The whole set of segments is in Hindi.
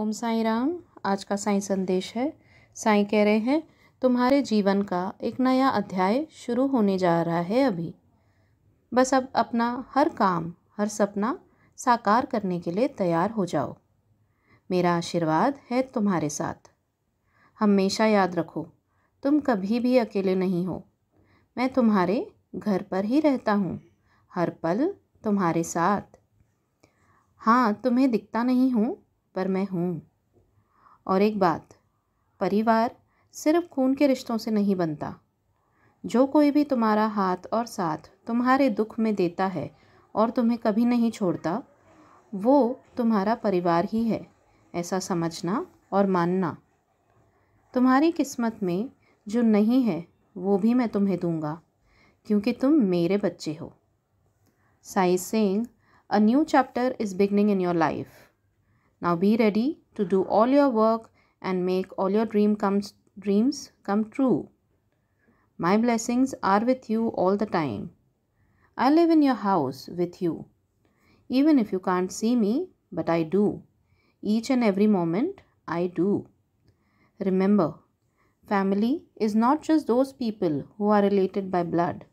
ओम साई राम आज का साई संदेश है साई कह रहे हैं तुम्हारे जीवन का एक नया अध्याय शुरू होने जा रहा है अभी बस अब अपना हर काम हर सपना साकार करने के लिए तैयार हो जाओ मेरा आशीर्वाद है तुम्हारे साथ हमेशा याद रखो तुम कभी भी अकेले नहीं हो मैं तुम्हारे घर पर ही रहता हूँ हर पल तुम्हारे साथ हाँ तुम्हें दिखता नहीं हूँ पर मैं हूँ और एक बात परिवार सिर्फ खून के रिश्तों से नहीं बनता जो कोई भी तुम्हारा हाथ और साथ तुम्हारे दुख में देता है और तुम्हें कभी नहीं छोड़ता वो तुम्हारा परिवार ही है ऐसा समझना और मानना तुम्हारी किस्मत में जो नहीं है वो भी मैं तुम्हें दूंगा क्योंकि तुम मेरे बच्चे हो Sai Singh a new chapter is beginning in your life Now be ready to do all your work and make all your dream comes, dreams come true. My blessings are with you all the time. I live in your house with you. Even if you can't see me, but I do. Each and every moment, I do. Remember, family is not just those people who are related by blood,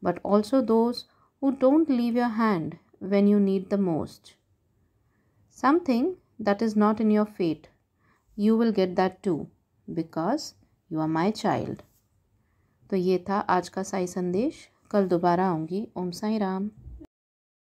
but also those who don't leave your hand when you need the most. Something that is not in your fate. You will get that too because you are my child. तो ये था आज का साई संदेश कल दोबारा आऊँगी ओम साई राम